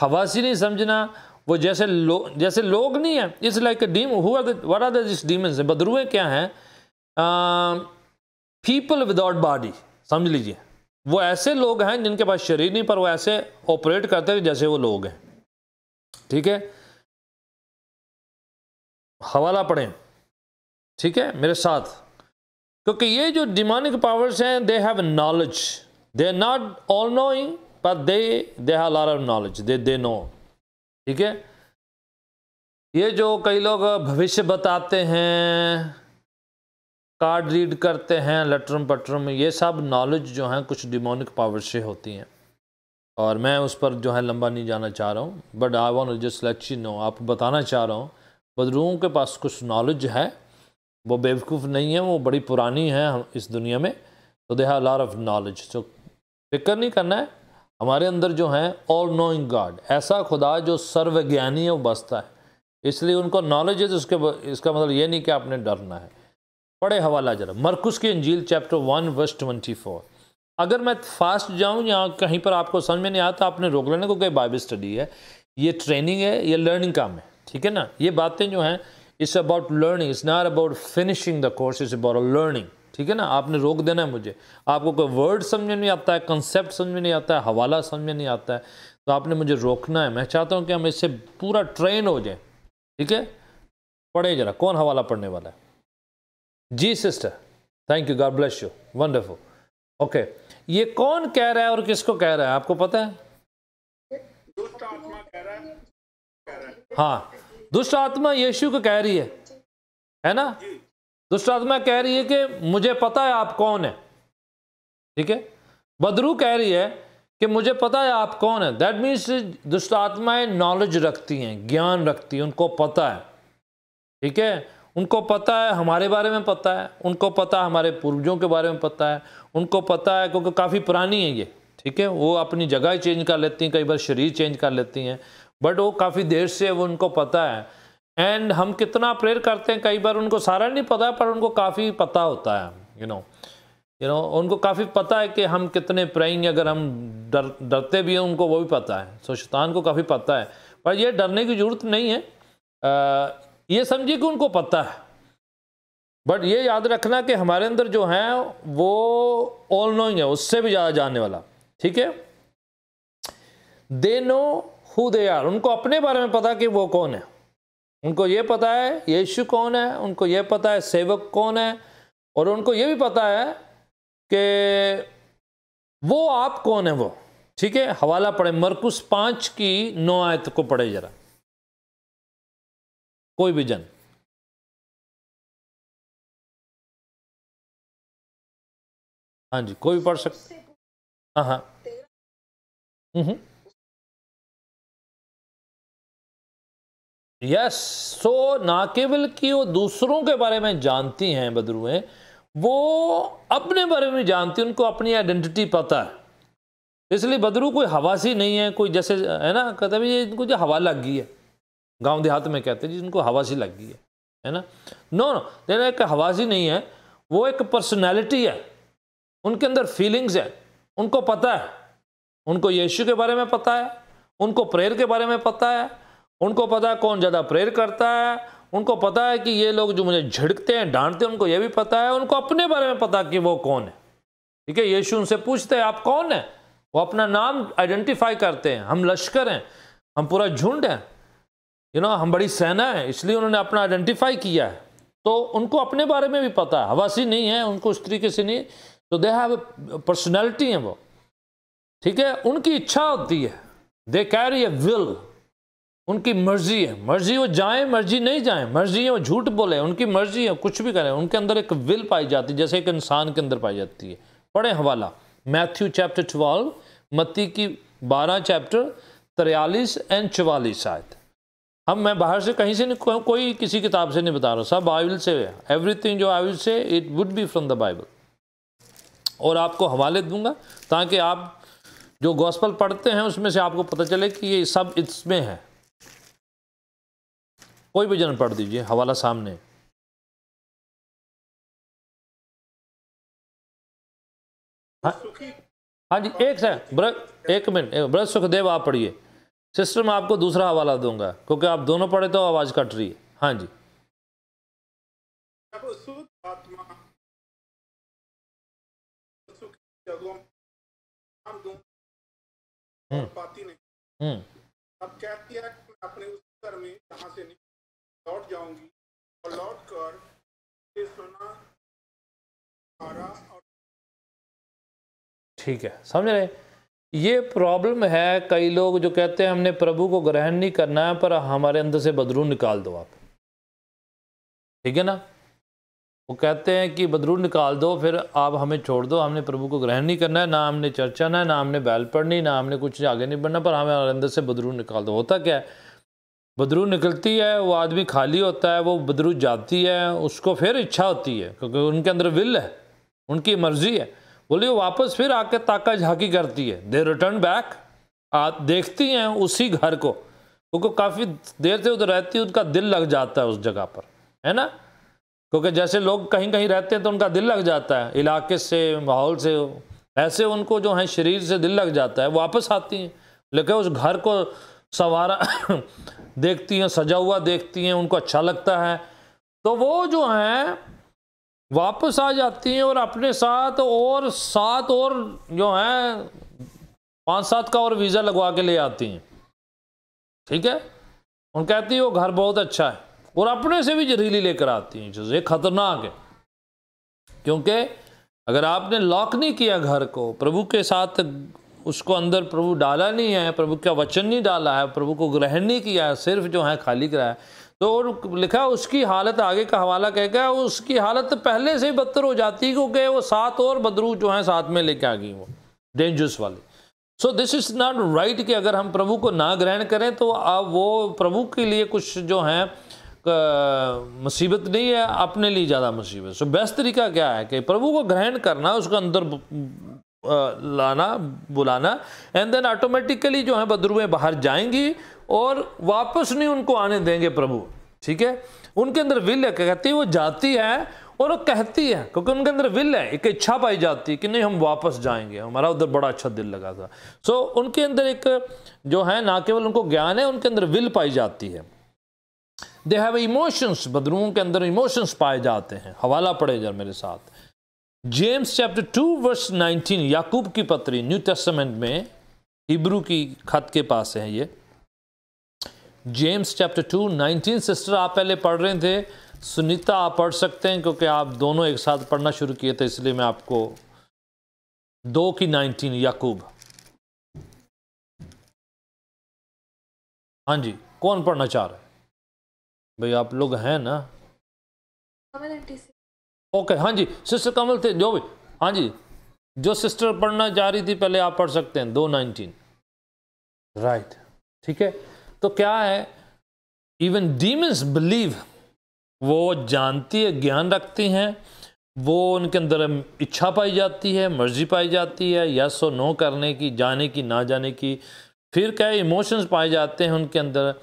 हवासी नहीं समझना वो जैसे लो, जैसे लोग नहीं है इस लाइक डीम हुआ आर दिस डीमंस बदरुए क्या हैं पीपल विदाउट बॉडी समझ लीजिए वो ऐसे लोग हैं जिनके पास शरीर नहीं पर वो ऐसे ऑपरेट करते हैं जैसे वो लोग हैं ठीक है हवाला पढ़ें ठीक है मेरे साथ क्योंकि ये जो डिमानिक पावर्स हैं they have knowledge they are not all knowing but they they have lot of knowledge they they know ठीक है ये जो कई लोग भविष्य बताते हैं कार्ड रीड करते हैं लटरम पटरम ये सब नॉलेज जो है कुछ डिमोनिक पावर से होती हैं और मैं उस पर जो है लंबा नहीं जाना चाह रहा हूँ but I want just let you know आपको बताना चाह रहा हूँ बदरुओं के पास कुछ नॉलेज है वो बेवकूफ़ नहीं है वो बड़ी पुरानी है इस दुनिया में तो they have lot of knowledge तो फिक्र नहीं करना है हमारे अंदर जो है ऑल नोइंग गॉड ऐसा खुदा जो सर्वज्ञानी है वो बसता है इसलिए उनको नॉलेज है तो उसके इसका मतलब ये नहीं कि आपने डरना है पढ़े हवाला जरा मरकुस की अंजील chapter one verse twenty four अगर मैं फास्ट जाऊँ या कहीं पर आपको समझ में नहीं आता आपने रोक लेने को कहीं बाइबल स्टडी है ये ट्रेनिंग है ये लर्निंग काम है ठीक है ना ये बातें जो हैं it's about learning it's not about finishing the course is about learning ठीक है ना आपने रोक देना है मुझे आपको कोई वर्ड समझ में नहीं आता है कंसेप्ट समझ में नहीं आता है हवाला समझ में नहीं आता है तो आपने मुझे रोकना है मैं चाहता हूँ कि हम इससे पूरा ट्रेन हो जाए ठीक है पढ़े जरा कौन हवाला पढ़ने वाला है जी sister thank you God bless you wonderful okay ये कौन कह रहा है और किसको कह रहा है आपको पता है दुष्ट आत्मा कह रहा है, हाँ दुष्ट आत्मा यीशु को कह रही है है ना दुष्ट आत्मा कह रही है कि मुझे पता है आप कौन है ठीक है बदरू कह रही है कि मुझे पता है आप कौन है दैट मीन्स दुष्ट आत्माएं नॉलेज रखती हैं ज्ञान रखती हैं उनको पता है ठीक है उनको पता है हमारे बारे में पता है उनको पता है हमारे पूर्वजों के बारे में पता है उनको पता है क्योंकि काफ़ी पुरानी है ये ठीक है वो अपनी जगह चेंज कर लेती हैं कई बार शरीर चेंज कर लेती हैं बट वो काफ़ी देर से वो उनको पता है एंड हम कितना प्रेयर करते हैं कई बार उनको सारा नहीं पता पर उनको काफ़ी पता होता है यू नो यू नो उनको काफ़ी पता है कि हम कितने प्रेइंग अगर हम डर डरते भी हैं उनको वो भी पता है सो शैतान को काफ़ी पता है पर ये डरने की ज़रूरत नहीं है आ, ये समझिए कि उनको पता है बट ये याद रखना कि हमारे अंदर जो है वो ऑल नोइंग है उससे भी ज़्यादा जानने वाला ठीक है they know who they are उनको अपने बारे में पता कि वो कौन है उनको ये पता है यीशु कौन है उनको ये पता है सेवक कौन है और उनको ये भी पता है कि वो आप कौन है वो ठीक है हवाला पढ़े मरकुस पांच की नौ आयत को पढ़े जरा कोई भी जन हाँ जी कोई भी पढ़ सकते हाँ हाँ यस हम्म, सो हम्म। ना केवल कि वो दूसरों के बारे में जानती हैं बदरुए वो अपने बारे में जानती हैं उनको अपनी आइडेंटिटी पता है इसलिए बदरू कोई हवासी नहीं है कोई जैसे है ना कहते हैं ये इनको जो हवा लग गई है गांव देहात में कहते हैं जिनको हवासी गई है है ना नो नो देना एक हवासी नहीं है वो एक पर्सनैलिटी है उनके अंदर फीलिंग्स है उनको पता है उनको यीशु के बारे में पता है उनको प्रेयर के बारे में पता है उनको पता है कौन ज़्यादा प्रेयर करता है उनको पता है कि ये लोग जो मुझे झिड़कते हैं डांटते हैं उनको ये भी पता है उनको अपने बारे में पता कि वो कौन है ठीक है यीशु उनसे पूछते हैं आप कौन हैं वो अपना नाम आइडेंटिफाई करते हैं हम लश्कर हैं हम पूरा झुंड हैं यू नो हम बड़ी सेना है इसलिए उन्होंने अपना आइडेंटिफाई किया है तो उनको अपने बारे में भी पता है हवासी नहीं है उनको उस तरीके से नहीं तो दे हैव पर्सनैलिटी है वो ठीक है उनकी इच्छा होती है दे कैरी ए विल उनकी मर्जी है मर्जी वो जाए मर्जी नहीं जाए मर्जी है वो झूठ बोले उनकी मर्जी है कुछ भी करें उनके अंदर एक विल पाई जाती है जैसे एक इंसान के अंदर पाई जाती है पढ़े हवाला मैथ्यू चैप्टर ट्वेल्व मत्ती की बारह चैप्टर तिरयालीस एंड चवालीस आयत हम मैं बाहर से कहीं से नहीं को, कोई किसी किताब से नहीं बता रहा सब बाइबल से है एवरीथिंग जो I will say it would be from the Bible और आपको हवाले दूंगा ताकि आप जो गॉस्पल पढ़ते हैं उसमें से आपको पता चले कि ये सब इसमें है कोई भी जन पढ़ दीजिए हवाला सामने हाँ हाँ जी एक सर ब्रज एक मिनट ब्रज सुखदेव आप पढ़िए सिस्टम आपको दूसरा हवाला दूंगा क्योंकि आप दोनों पढ़े तो आवाज़ कट रही है हाँ जी हम्म। हम्म। ठीक है समझ रहे ये प्रॉब्लम है कई लोग जो कहते हैं हमने प्रभु को ग्रहण नहीं करना है पर हमारे अंदर से बदरू निकाल दो आप ठीक है ना वो कहते हैं कि बदरू निकाल दो फिर आप हमें छोड़ दो हमने प्रभु को ग्रहण नहीं करना है ना हमने चर्चा ना है ना हमने बैल पढ़नी ना हमने कुछ आगे नहीं बढ़ना पर हमें अंदर से बदरू निकाल दो होता क्या है बदरू निकलती है वो आदमी खाली होता है वो बदरू जाती है उसको फिर इच्छा होती है क्योंकि उनके अंदर विल है उनकी मर्ज़ी है बोलिए वापस फिर आके ताका झाकी करती है दे रिटर्न बैक आ, देखती हैं उसी घर को क्योंकि काफ़ी देर से उधर रहती है उनका दिल लग जाता है उस जगह पर है ना क्योंकि जैसे लोग कहीं कहीं रहते हैं तो उनका दिल लग जाता है इलाके से माहौल से ऐसे उनको जो है शरीर से दिल लग जाता है वापस आती हैं लेकिन उस घर को सवारा <coughs> देखती हैं सजा हुआ देखती हैं उनको अच्छा लगता है तो वो जो हैं वापस आ जाती हैं और अपने साथ और सात और जो हैं पाँच सात का और वीज़ा लगवा के ले आती हैं ठीक है उन कहती है वो घर बहुत अच्छा है और अपने से भी जहरीली लेकर आती हैं ये खतरनाक है क्योंकि अगर आपने लॉक नहीं किया घर को प्रभु के साथ उसको अंदर प्रभु डाला नहीं है प्रभु का वचन नहीं डाला है प्रभु को ग्रहण नहीं किया है सिर्फ जो है खाली कराया तो लिखा उसकी हालत आगे का हवाला कह गया उसकी हालत तो पहले से ही बदतर हो जाती क्योंकि वो सात और बदरू जो हैं साथ में लेके आ गई वो डेंजरस वाली so this is not right कि अगर हम प्रभु को ना ग्रहण करें तो अब वो प्रभु के लिए कुछ जो हैं मुसीबत नहीं है अपने लिए ज़्यादा मुसीबत सो बेस्ट तरीका क्या है कि प्रभु को ग्रहण करना उसको अंदर लाना बुलाना एंड देन ऑटोमेटिकली जो है बदरुएँ बाहर जाएंगी और वापस नहीं उनको आने देंगे प्रभु ठीक है उनके अंदर विल है कहती है वो जाती है और वो कहती है क्योंकि उनके अंदर विल है एक इच्छा पाई जाती है कि नहीं हम वापस जाएंगे हमारा उधर बड़ा अच्छा दिल लगा था सो उनके अंदर एक जो है ना केवल उनको ज्ञान है उनके अंदर विल पाई जाती है दे हैव इमोशंस बदरूओं के अंदर इमोशंस पाए जाते हैं हवाला पड़े जर मेरे साथ James chapter two verse nineteen याकूब की पत्री न्यू टेस्टमेंट में हिब्रू की खत के पास है ये James chapter two nineteen sister आप पहले पढ़ रहे थे सुनीता आप पढ़ सकते हैं क्योंकि आप दोनों एक साथ पढ़ना शुरू किए थे इसलिए मैं आपको दो की नाइनटीन याकूब हाँ जी कौन पढ़ना चाह रहे भाई आप लोग हैं ना ओके हाँ जी सिस्टर कमल थे जो भी हाँ जी जो सिस्टर पढ़ना चाह रही थी पहले आप पढ़ सकते हैं दो नाइनटीन राइट ठीक है तो क्या है इवन डीमस बिलीव वो जानती है ज्ञान रखती हैं वो उनके अंदर इच्छा पाई जाती है मर्जी पाई जाती है यस और नो करने की जाने की ना जाने की फिर क्या इमोशंस पाए जाते हैं उनके अंदर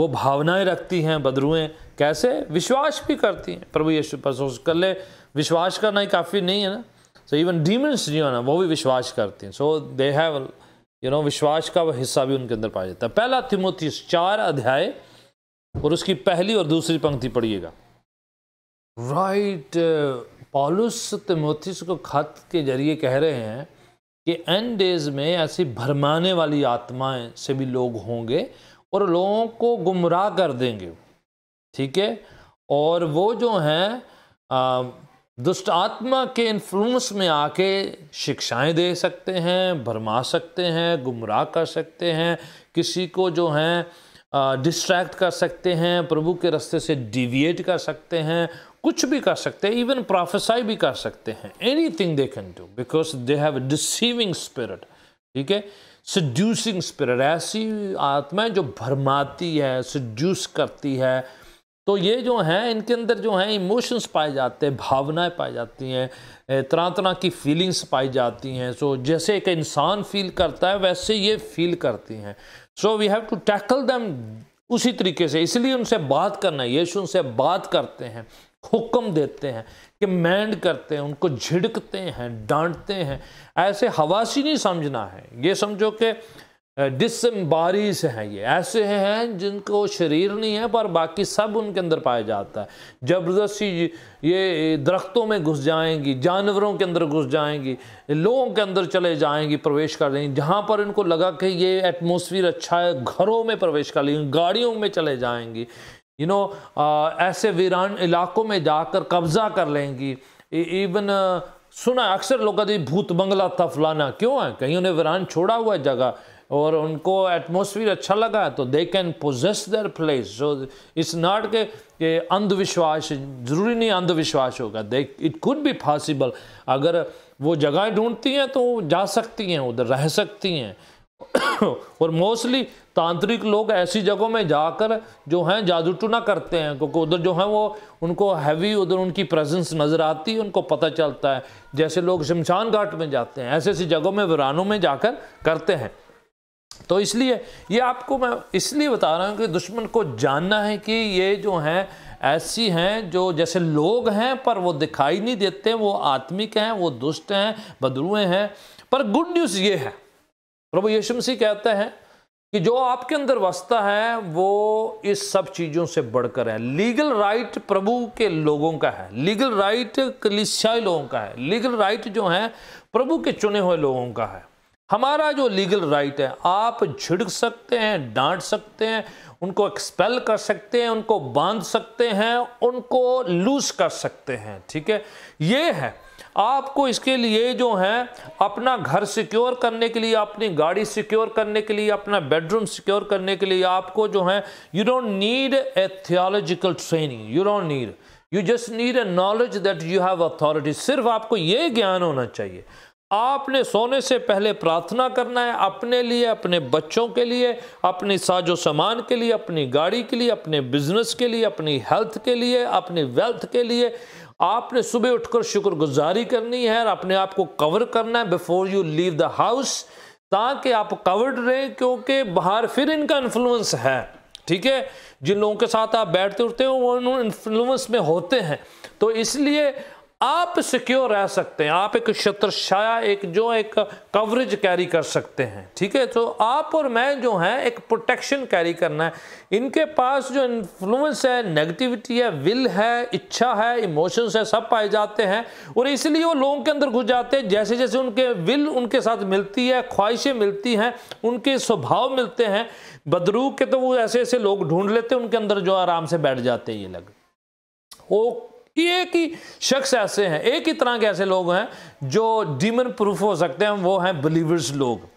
वो भावनाएं रखती हैं बदरुएं कैसे विश्वास भी करती हैं प्रभु यीशु पर सोच कर ले विश्वास करना ही काफ़ी नहीं है ना सो इवन डीमंस जो है ना वो भी विश्वास करती हैं so they have you know विश्वास का वह हिस्सा भी उनके अंदर पाया जाता है पहला तिमोथी चार अध्याय और उसकी पहली और दूसरी पंक्ति पढ़िएगा राइट पॉलुस तिमोथिस को खत के जरिए कह रहे हैं कि एंड डेज में ऐसी भरमाने वाली आत्माएं से भी लोग होंगे और लोगों को गुमराह कर देंगे ठीक है और वो जो हैं uh, दुष्ट आत्मा के इन्फ्लुएंस में आके शिक्षाएं दे सकते हैं भरमा सकते हैं गुमराह कर सकते हैं किसी को जो है डिस्ट्रैक्ट कर सकते हैं प्रभु के रास्ते से डिविएट कर सकते हैं कुछ भी कर सकते हैं इवन प्रोफेसाई भी कर सकते हैं anything they can do because they have deceiving spirit ठीक है सड्यूसिंग स्पिरिट ऐसी आत्माएं जो भरमाती है सड्यूस करती है तो ये जो हैं इनके अंदर जो हैं इमोशंस पाए जाते हैं भावनाएं पाई जाती हैं तरह तरह की फीलिंग्स पाई जाती हैं सो जैसे एक इंसान फील करता है वैसे ये फील करती हैं so we have to tackle them उसी तरीके से इसलिए उनसे बात करना यीशु उनसे बात करते हैं हुक्म देते हैं कि मैंड करते हैं उनको झिड़कते हैं डांटते हैं ऐसे हवासी नहीं समझना है ये समझो कि डिसम्बारी से हैं ये ऐसे हैं जिनको शरीर नहीं है पर बाकी सब उनके अंदर पाया जाता है ज़बरदस्ती ये दरख्तों में घुस जाएंगी जानवरों के अंदर घुस जाएंगी लोगों के अंदर चले जाएंगी प्रवेश कर लेंगी जहाँ पर इनको लगा कि ये एटमोसफियर अच्छा है घरों में प्रवेश कर लेंगी गाड़ियों में चले जाएंगी यू नो ऐसे वीरान इलाकों में जाकर कब्ज़ा कर लेंगी इवन e, सुना अक्सर लोग भूत बंगला था फलाना क्यों है कहीं उन्हें वीरान छोड़ा हुआ है जगह और उनको एटमोसफियर अच्छा लगा तो they can possess their place so it's not के अंधविश्वास ज़रूरी नहीं अंधविश्वास होगा दे इट कुड भी पॉसिबल अगर वो जगह ढूंढती हैं तो जा सकती हैं उधर रह सकती हैं <coughs> और मोस्टली तांत्रिक लोग ऐसी जगहों में जाकर जो हैं जादू टूना करते हैं क्योंकि उधर जो हैं वो उनको हैवी उधर उनकी प्रेजेंस नज़र आती है उनको पता चलता है जैसे लोग शमशान घाट में जाते हैं ऐसे ऐसी जगहों में वरानों में जाकर करते हैं तो इसलिए ये आपको मैं इसलिए बता रहा हूँ कि दुश्मन को जानना है कि ये जो हैं ऐसी हैं जो जैसे लोग हैं पर वो दिखाई नहीं देते वो आत्मिक हैं वो दुष्ट हैं बदरुए हैं पर गुड न्यूज़ ये है प्रभु यीशु मसीह कहते हैं कि जो आपके अंदर वस्ता है वो इस सब चीज़ों से बढ़कर है लीगल राइट प्रभु के लोगों का है लीगल राइट कलिसियाई लोगों का है लीगल राइट जो है प्रभु के चुने हुए लोगों का है हमारा जो लीगल राइट है आप झिड़क सकते हैं डांट सकते हैं उनको एक्सपेल कर सकते हैं उनको बांध सकते हैं उनको लूज कर सकते हैं ठीक है ये है आपको इसके लिए जो है अपना घर सिक्योर करने के लिए अपनी गाड़ी सिक्योर करने के लिए अपना बेडरूम सिक्योर करने के लिए आपको जो है you don't need a theological training you don't need you just need a knowledge that you have authority सिर्फ आपको ये ज्ञान होना चाहिए आपने सोने से पहले प्रार्थना करना है अपने लिए अपने बच्चों के लिए अपनी साजो सामान के लिए अपनी गाड़ी के लिए अपने बिजनेस के लिए अपनी हेल्थ के लिए अपनी वेल्थ के लिए आपने सुबह उठकर शुक्रगुजारी करनी है और अपने आप को कवर करना है before you leave the house ताकि आप कवर्ड रहें क्योंकि बाहर फिर इनका इन्फ्लुएंस है ठीक है जिन लोगों के साथ आप बैठते उठते हो वो इन्फ्लुएंस में होते हैं तो इसलिए आप सिक्योर रह सकते हैं आप एक छाया एक जो एक कवरेज कैरी कर सकते हैं ठीक है तो आप और मैं जो है एक प्रोटेक्शन कैरी करना है इनके पास जो इन्फ्लुएंस है नेगेटिविटी है विल है इच्छा है इमोशंस है सब पाए जाते हैं और इसलिए वो लोगों के अंदर घुस जाते हैं जैसे जैसे उनके विल उनके साथ मिलती है ख्वाहिशें मिलती हैं उनके स्वभाव मिलते हैं बदरूक के तो वो ऐसे ऐसे लोग ढूंढ लेते हैं उनके अंदर जो आराम से बैठ जाते हैं ये लग वो एक ही शख्स ऐसे हैं एक ही तरह के ऐसे लोग हैं जो डीमन प्रूफ हो सकते हैं वो हैं बिलीवर्स लोग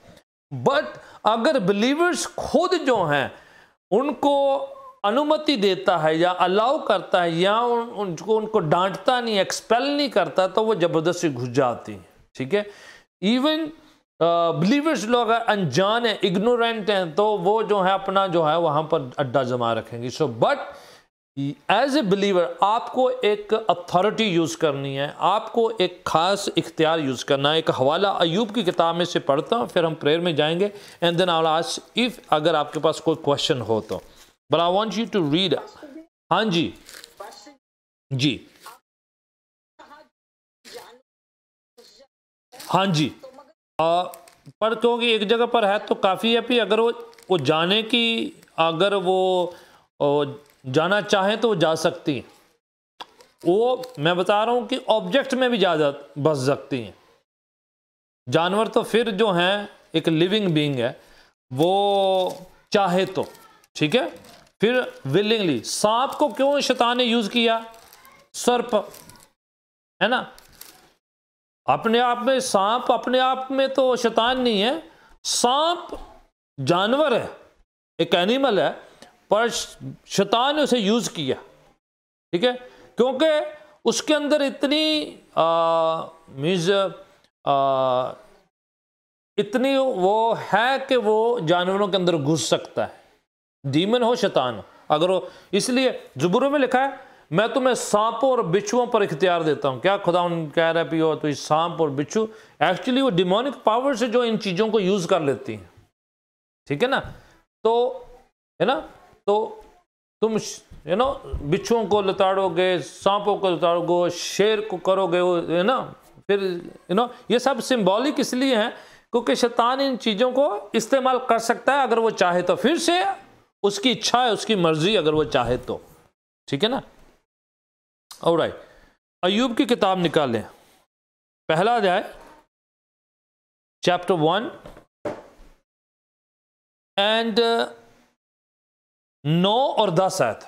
बट अगर बिलीवर्स खुद जो हैं उनको अनुमति देता है या अलाउ करता है या उन, उनको उनको डांटता नहीं एक्सपेल नहीं करता तो वो ज़बरदस्ती घुस जाती हैं ठीक है इवन बिलीवर्स लोग अनजान हैं इग्नोरेंट हैं तो वो जो है अपना जो है वहाँ पर अड्डा जमा रखेंगे so but as a believer आपको एक अथॉरिटी यूज़ करनी है आपको एक ख़ास इख्तियार यूज़ करना है एक हवाला अयूब की किताब में से पढ़ता हूँ फिर हम प्रेयर में जाएंगे एंड देन आई आज इफ़ अगर आपके पास कोई क्वेश्चन हो तो but I want you to read हाँ जी जी हाँ जी आ, पर क्योंकि एक जगह पर है तो काफ़ी है भी अगर वो वो जाने की अगर वो, वो जाना चाहें तो वो जा सकती हैं वो मैं बता रहा हूँ कि ऑब्जेक्ट में भी जा बस सकती हैं जानवर तो फिर जो हैं एक लिविंग बींग है वो चाहे तो ठीक है फिर विलिंगली सांप को क्यों शैतान ने यूज़ किया सर्प है ना अपने आप में सांप अपने आप में तो शैतान नहीं है सांप जानवर है एक एनिमल है पर शैतान ने उसे यूज़ किया ठीक है क्योंकि उसके अंदर इतनी मीज इतनी वो है कि वो जानवरों के अंदर घुस सकता है दीमन हो शैतान हो अगर वो इसलिए जुबरों में लिखा है मैं तुम्हें सांपों और बिच्छुओं पर इख्तियार देता हूँ क्या खुदा उन कह रहा पी हो तो इस सांप और बिच्छू एक्चुअली वो डिमोनिक पावर से जो इन चीज़ों को यूज़ कर लेती हैं ठीक है ना तो है ना तो तुम यू नो बिच्छुओं को लताड़ोगे सांपों को लताड़ोगे शेर को करोगे वो है ना फिर यू नो ये सब सिंबॉलिक इसलिए हैं क्योंकि शैतान इन चीज़ों को इस्तेमाल कर सकता है अगर वो चाहे तो फिर से उसकी इच्छा है उसकी मर्जी अगर वो चाहे तो ठीक है ना और अयूब की किताब निकालें पहला जाए चैप्टर वन एंड नौ और दस आयत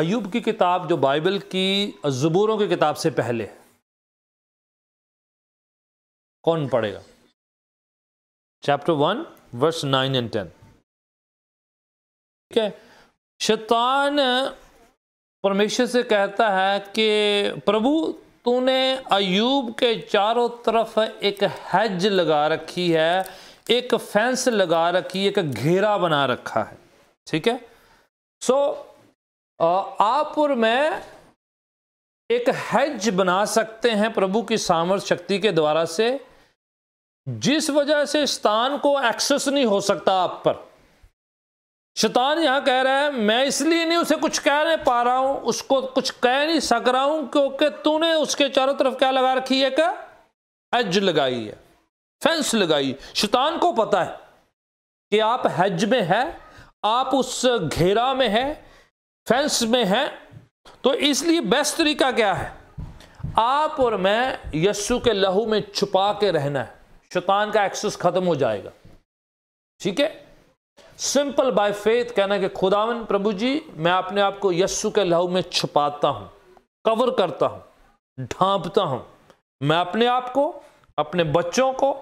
अयूब की किताब जो बाइबल की जबूरों की किताब से पहले कौन पढ़ेगा chapter one verse nine and ten ठीक है शैतान परमेश्वर से कहता है कि प्रभु तूने अयूब के चारों तरफ एक हेज लगा रखी है एक फेंस लगा रखी है एक घेरा बना रखा है ठीक है सो so, आप और मैं एक हैज बना सकते हैं प्रभु की सामर्थ शक्ति के द्वारा से जिस वजह से स्थान को एक्सेस नहीं हो सकता आप पर शतान यहां कह रहा है मैं इसलिए नहीं उसे कुछ कह नहीं पा रहा हूं उसको कुछ कह नहीं सक रहा हूं क्योंकि तूने उसके चारों तरफ क्या लगा रखी है क्या हज लगाई है फेंस लगाई शतान को पता है कि आप हज में है आप उस घेरा में है फेंस में है तो इसलिए बेस्ट तरीका क्या है आप और मैं यस्सु के लहू में छुपा के रहना है शैतान का एक्सेस खत्म हो जाएगा ठीक है सिंपल बाय फेथ कहना कि खुदावन प्रभु जी मैं अपने आप को यस्सु के लहू में छुपाता हूं कवर करता हूं ढांपता हूं मैं अपने आप को अपने बच्चों को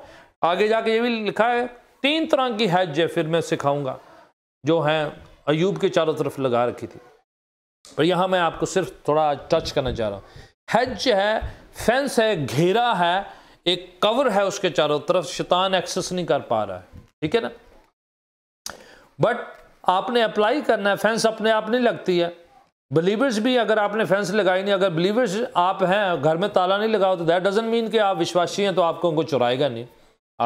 आगे जाके ये भी लिखा है तीन तरह की हैज है फिर मैं सिखाऊंगा जो हैं अयूब के चारों तरफ लगा रखी थी पर यहाँ मैं आपको सिर्फ थोड़ा टच करना चाह रहा हूँ हैज है फेंस है घेरा है एक कवर है उसके चारों तरफ शैतान एक्सेस नहीं कर पा रहा है ठीक है ना बट आपने अप्लाई करना है फेंस अपने आप नहीं लगती है बिलीवर्स भी अगर आपने फेंस लगाई नहीं अगर बिलीवर्स आप हैं घर में ताला नहीं लगाओ तो दैट डजेंट मीन कि आप विश्वासी हैं तो आपको उनको चुराएगा नहीं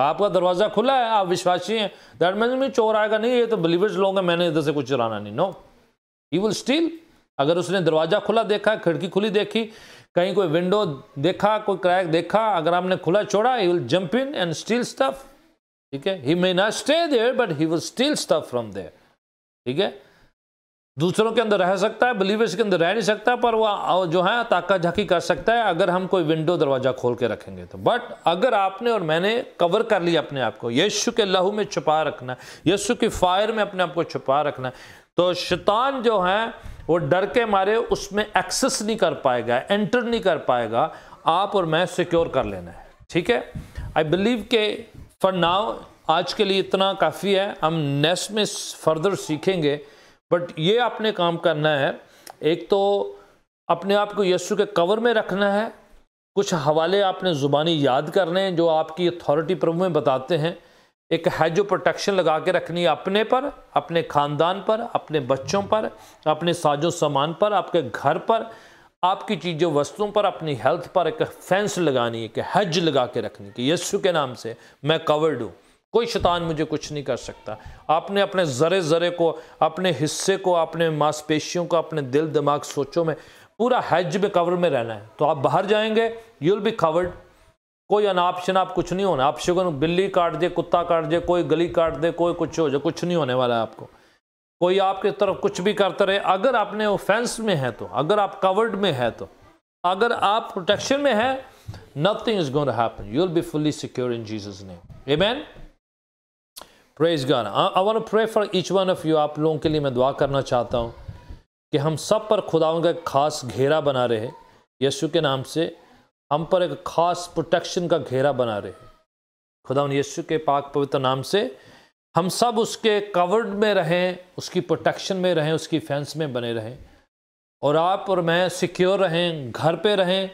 आपका दरवाज़ा खुला है आप विश्वासी हैं दैट मीन में चोर आएगा नहीं ये तो बिलीवर्स लोग हैं मैंने इधर से कुछ चुराना नहीं नो ही विल स्टील अगर उसने दरवाज़ा खुला देखा खिड़की खुली देखी कहीं कोई विंडो देखा कोई क्रैक देखा अगर आपने खुला छोड़ा he will jump in and steal stuff ठीक है he may not stay there but he will steal stuff from there ठीक है दूसरों के अंदर रह सकता है बिलीवर्स के अंदर रह नहीं सकता पर वह जो है ताका झाकी कर सकता है अगर हम कोई विंडो दरवाज़ा खोल के रखेंगे तो बट अगर आपने और मैंने कवर कर लिया अपने आप को यीशु के लहू में छुपा रखना यीशु की फायर में अपने आप को छुपा रखना तो शैतान जो है वो डर के मारे उसमें एक्सेस नहीं कर पाएगा एंटर नहीं कर पाएगा आप और मैं सिक्योर कर लेना है ठीक है आई बिलीव के फॉर नाव आज के लिए इतना काफ़ी है हम नेक्स्ट में फर्दर सीखेंगे बट ये आपने काम करना है एक तो अपने आप को यस्ु के कवर में रखना है कुछ हवाले आपने ज़ुबानी याद करने हैं जो आपकी अथॉरिटी प्रभु में बताते हैं एक जो प्रोटेक्शन लगा के रखनी है अपने पर अपने ख़ानदान पर अपने बच्चों पर अपने साजो सामान पर आपके घर पर आपकी चीज़ों वस्तुओं पर अपनी हेल्थ पर एक फेंस लगानी है कि हज लगा के रखनी कि यस्सु के नाम से मैं कवर्ड हूँ कोई शैतान मुझे कुछ नहीं कर सकता आपने अपने ज़रे ज़रे को अपने हिस्से को अपने मांसपेशियों को अपने दिल दिमाग सोचों में पूरा हैज में कवर में रहना है तो आप बाहर जाएंगे यू विल बी कवर्ड कोई अनाप शनाप कुछ नहीं होना आप शुगन बिल्ली काट दे कुत्ता काट दे कोई गली काट दे कोई कुछ हो जाए कुछ नहीं होने वाला है आपको कोई आपके तरफ कुछ भी करता रहे अगर आपने ऑफेंस में है तो अगर आप कवर्ड में है तो अगर आप प्रोटेक्शन में है nothing is gonna happen you will be fully secure in Jesus name amen praise God I want pray for each one of you आप लोगों के लिए मैं दुआ करना चाहता हूँ कि हम सब पर खुदाओं का एक खास घेरा बना रहे यीशु के नाम से हम पर एक खास प्रोटेक्शन का घेरा बना रहे खुदा यीशु के पाक पवित्र नाम से हम सब उसके कवर्ड में रहें उसकी प्रोटेक्शन में रहें उसकी फेंस में बने रहें और आप और मैं सिक्योर रहें घर पे रहें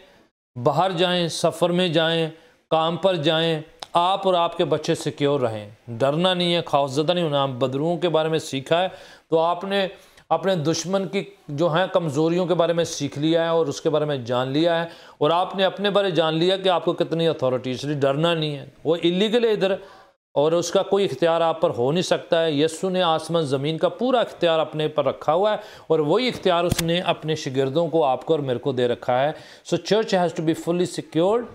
बाहर जाएं सफ़र में जाएं काम पर जाएं आप और आपके बच्चे सिक्योर रहें डरना नहीं है खौफजदा नहीं होना बदरुओं के बारे में सीखा है तो आपने अपने दुश्मन की जो हैं कमज़ोरियों के बारे में सीख लिया है और उसके बारे में जान लिया है और आपने अपने बारे जान लिया कि आपको कितनी अथॉरिटी इसलिए डरना नहीं है वो इलीगल है इधर और उसका कोई इख्तियार आप पर हो नहीं सकता है यस्सु ने आसमान ज़मीन का पूरा इख्तियार अपने पर रखा हुआ है और वही इख्तियार उसने अपने शिगिरदों को आपको और मेरे को दे रखा है so church has to be fully secured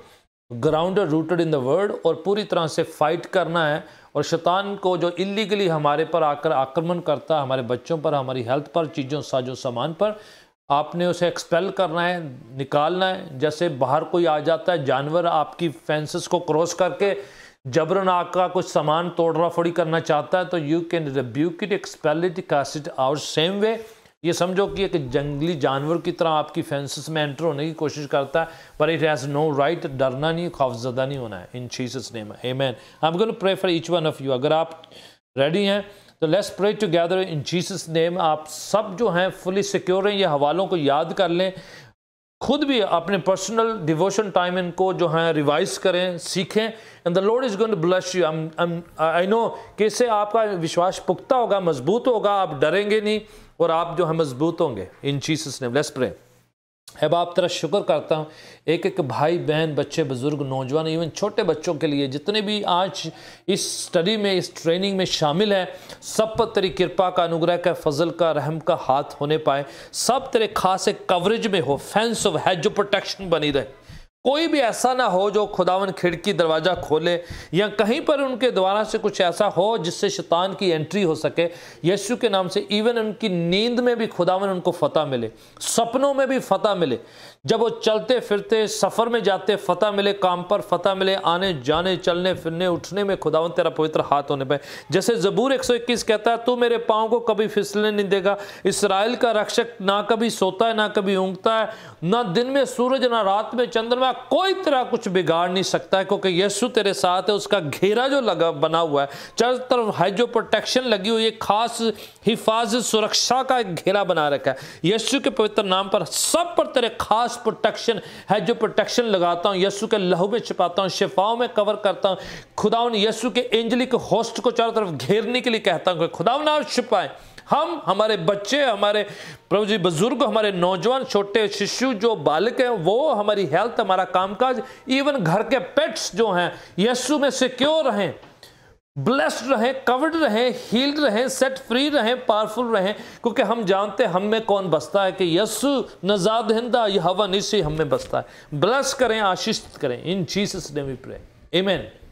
ground rooted in the world और पूरी तरह से फाइट करना है और शैतान को जो इलीगली हमारे पर आकर आक्रमण करता है हमारे बच्चों पर हमारी हेल्थ पर चीज़ों साजो सामान पर आपने उसे एक्सपेल करना है निकालना है जैसे बाहर कोई आ जाता है जानवर आपकी फेंसेस को क्रॉस करके जबरन आपका कुछ सामान तोड़ रफोड़ी करना चाहता है तो you can rebuke it expel it cast our same way ये समझो कि एक जंगली जानवर की तरह आपकी फेंसिस में एंटर होने की कोशिश करता है पर इट हैज़ नो राइट डरना नहीं खौफजदा नहीं होना है in Jesus name amen I am gonna pray for each one of you अगर आप रेडी हैं तो let's pray together in Jesus name आप सब जो हैं फुली सिक्योर हैं ये हवालों को याद कर लें खुद भी अपने पर्सनल डिवोशन टाइम इनको जो है रिवाइज करें सीखें and the Lord is going to bless you I know कि इससे आपका विश्वास पुख्ता होगा मजबूत होगा आप डरेंगे नहीं और आप जो है मजबूत होंगे इन चीज़ ने ब्लेस प्रेम है बाप तेरा शुक्र करता हूँ एक एक भाई बहन बच्चे बुज़ुर्ग नौजवान इवन छोटे बच्चों के लिए जितने भी आज इस स्टडी में इस ट्रेनिंग में शामिल हैं सब पर तेरी कृपा का अनुग्रह का फजल का रहम का हाथ होने पाए सब तेरे खास कवरेज में हो फैंस ऑफ हैज जो प्रोटेक्शन बनी रहे कोई भी ऐसा ना हो जो खुदावन खिड़की दरवाज़ा खोले या कहीं पर उनके द्वारा से कुछ ऐसा हो जिससे शैतान की एंट्री हो सके यीशु के नाम से इवन उनकी नींद में भी खुदावन उनको फतह मिले सपनों में भी फतह मिले जब वो चलते फिरते सफ़र में जाते फतह मिले काम पर फतह मिले आने जाने चलने फिरने उठने में खुदावन तेरा पवित्र हाथ होने पाए जैसे ज़बूर इक्कीस कहता है तू मेरे पाँव को कभी फिसलने नहीं देगा इसराइल का रक्षक ना कभी सोता है ना कभी ऊँगता है ना दिन में सूरज ना रात में चंद्रमा कोई तरह कुछ बिगाड़ नहीं सकता है क्योंकि यस्सु तेरे साथ है उसका घेरा जो लगा बना हुआ है चारों तरफ है जो प्रोटेक्शन लगी हुई है खास हिफाजत सुरक्षा का एक घेरा बना रखा है यस्सु के पवित्र नाम पर सब पर तेरे खास प्रोटेक्शन है जो प्रोटेक्शन लगाता हूँ यस्सु के लहू में छिपाता हूँ शिफाओं में कवर करता हूँ खुदाउन यस्सु के एंजलिक होस्ट को चारों तरफ घेरने के लिए कहता हूँ खुदा आप छिपाएं हम हमारे बच्चे हमारे प्रभु जी बुजुर्ग हमारे नौजवान छोटे शिशु जो बालक हैं वो हमारी हेल्थ हमारा कामकाज इवन घर के पेट्स जो हैं यस्सु में सिक्योर रहें ब्लेस्ड रहें कवर्ड रहें हील्ड रहें सेट फ्री रहें पावरफुल रहें क्योंकि हम जानते हैं हम में कौन बसता है कि यसु नजाद हिंदा यह हवा निशी हम में बसता है ब्लेस करें आशीष करें इन जीसस ने भी प्रे एमेन